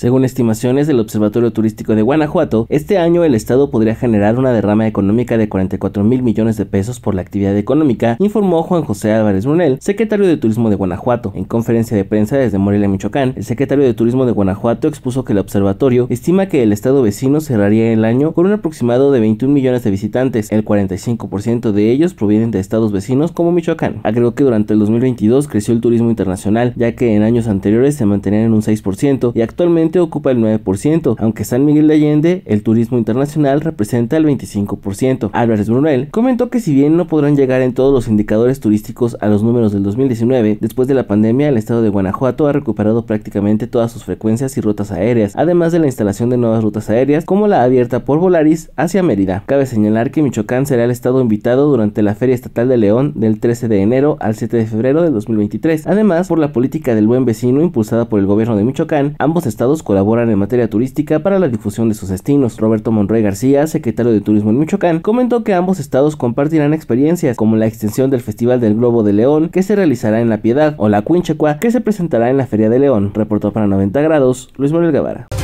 Según estimaciones del Observatorio Turístico de Guanajuato, este año el Estado podría generar una derrama económica de 44 mil millones de pesos por la actividad económica, informó Juan José Álvarez Brunel, secretario de Turismo de Guanajuato. En conferencia de prensa desde Morelia, Michoacán, el secretario de Turismo de Guanajuato expuso que el observatorio estima que el Estado vecino cerraría el año con un aproximado de 21 millones de visitantes, el 45% de ellos provienen de estados vecinos como Michoacán. Agregó que durante el 2022 creció el turismo internacional, ya que en años anteriores se mantenían en un 6% y actualmente ocupa el 9%, aunque San Miguel de Allende, el turismo internacional, representa el 25%. Álvarez Brunel comentó que si bien no podrán llegar en todos los indicadores turísticos a los números del 2019, después de la pandemia el estado de Guanajuato ha recuperado prácticamente todas sus frecuencias y rutas aéreas, además de la instalación de nuevas rutas aéreas como la abierta por Volaris hacia Mérida. Cabe señalar que Michoacán será el estado invitado durante la Feria Estatal de León del 13 de enero al 7 de febrero del 2023. Además, por la política del buen vecino impulsada por el gobierno de Michoacán, ambos estados colaboran en materia turística para la difusión de sus destinos. Roberto Monroy García, secretario de Turismo en Michoacán, comentó que ambos estados compartirán experiencias como la extensión del Festival del Globo de León que se realizará en La Piedad o la Cuinchecua que se presentará en la Feria de León. Reportó para 90 grados Luis Manuel Guevara.